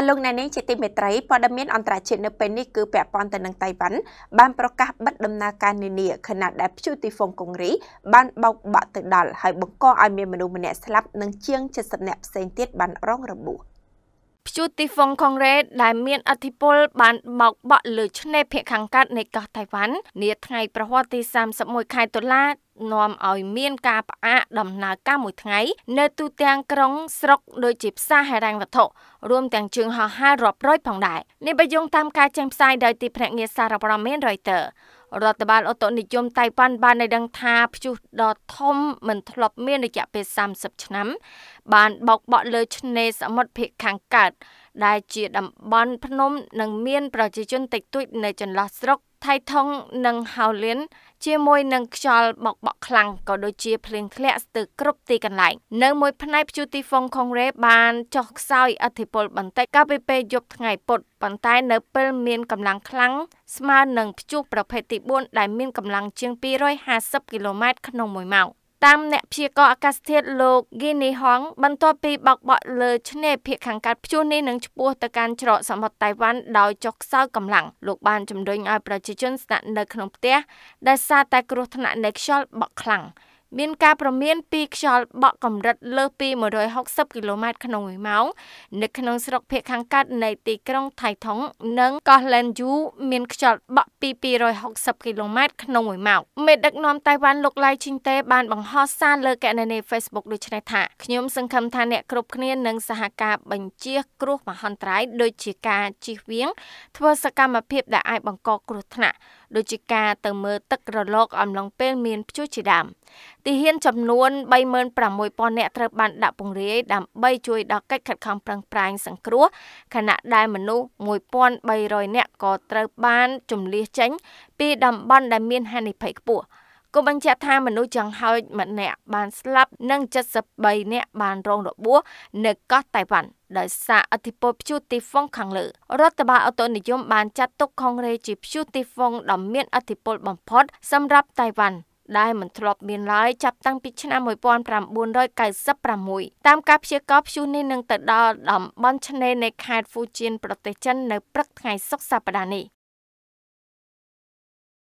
អលោកណែនីជាទីមេត្រីព័ត៌មានអន្តរជាតិនៅពេលនេះគឺពាក់ព័ន្ធទៅនឹងតៃវ៉ាន់បានប្រកាសបិទដំណើរការនានាខណៈដែលព្យុះទីហ្វុងកុងរីបានបោកបាក់ទៅដល់ហើយបង្កឲ្យមានមនុស្សម្នាក់ស្លាប់និងជាង70នាក់ផ្សេងទៀតបានរងរបួសព្យុះទីហ្វុងខុងរ៉េដែលមានឥទ្ធិពលបានបោកបក់លើឆ្នេរភាគខាងកើតនៃកោះតៃវ៉ាន់នាថ្ងៃប្រហ័សទី31ខែតុលានាំឲ្យមានការផ្អាកដំណើរការមួយថ្ងៃ នៅទូទាំងក្រុងស្រុកដូចជាផ្សារហិរញ្ញវត្ថុរួមទាំងជើងហោះហើររាប់រយផងដែរនេះបើយោងតាមការចេញផ្សាយដោយទីភ្នាក់ងារសារព័ត៌មាន Reuters រដ្ឋបាលអតនិយមតៃប៉ាន់បានឲ្យដឹងថាព្យុះដ៏ធំមិនធ្លាប់មានរយៈពេល30ឆ្នាំបានបោកបក់លើឆ្នេរសមុទ្រភាគខាងកើតដែលជាតំបន់ភ្នំនិង មានប្រជាជនតិចតួចនៅចន្លោះស្រុកថៃថងនិងហៅលៀនជាមួយនឹងខ្យល់បោកបក់ខ្លាំងក៏ដូចជាភ្លៀងធ្លាក់ស្ទើរគ្រប់ទីកន្លែងនៅមួយផ្នែកព្យុះទីហ្វុងខុងរ៉េបានចុះខ្សោយឥទ្ធិពលបន្តិចកាលពីពេលយប់ថ្ងៃពុធប៉ុន្តែនៅពេលមានកម្លាំងខ្លាំងស្មើនឹងព្យុះប្រភេទទី4ដែលមានកម្លាំងជាង250គីឡូម៉ែត្រក្នុង1ម៉ោងតាមអ្នកព្យាករណ៍អាកាសធាតុលោក Gini Hong បន្ទាប់ពីបោកបក់លើឆ្នេរភាគខាងកើតព្យុះនេះនឹងឆ្ពោះទៅកាន់ច្រកសមុទ្រតៃវ៉ាន់ដោយចុះខ្សោយកម្លាំងលោកបានជំរុញឲ្យប្រជាជនស្នាក់នៅក្នុងផ្ទះដែលសារតែគ្រោះថ្នាក់នៃខ្យល់បក់ខ្លាំង។មានការប្រមានពីខ្យល់បក់កម្រិតលើសពី160គីឡូម៉ែត្រក្នុង1ម៉ោងនៅក្នុងស្រុកភៀកខាងកើតនៃទីក្រុងថៃថុងនិងកោះឡែនយូមានខ្យល់បក់ពី260គីឡូម៉ែត្រក្នុង1ម៉ោងមេដឹកនាំតៃវ៉ាន់លោកឡៃឈីងតេបានបង្ហោះសារលើគណនី Facebook ដូចនេះថាខ្ញុំសង្ឃឹមថាអ្នកគ្រប់គ្នានឹងសហការបញ្ជាគ្រោះមហន្តរាយដូចជាការជិះវៀងធ្វើសកម្មភាពដែលអាចបង្កគ្រោះថ្នាក់ដូចជាការទៅមើលទឹករលកអំឡុងពេលមានព្យុះជាដើមទីហ៊ានចំនួន36,000នាក់ត្រូវបានដាក់ពង្រាយដើម្បីជួយដល់កិច្ចខិតខំប្រឹងប្រែងសង្គ្រោះខណៈដែលមនុស្ស1,300នាក់ក៏ត្រូវបានជំលៀសចេញពីតំបន់ដែលមានហានិភ័យខ្ពស់គូបញ្ជាក់ថាមនុស្សចង្ហោចម្នាក់បានស្លាប់និង73នាក់បានរងរបួសនៅកោះតៃវ៉ាន់ដោយសារអធិពលព្យុះទីហ្វុងខាងលើរដ្ឋបាលអូតូនិយមបានចាត់ទុកខុងរ៉េជាព្យុះទីហ្វុងដ៏មាន អធិពលបំផុតសម្រាប់តៃវ៉ាន់ដែលមិនធ្លាប់មានឡើយចាប់តាំងពីឆ្នាំ1996តាមការព្យាករណ៍ព្យុះនេះនឹងទៅដល់តំបន់ឆ្នេរនៃខេត្តហ្វូជៀនប្រទេសចិននៅព្រឹកថ្ងៃសុក្រសប្តាហ៍នេះ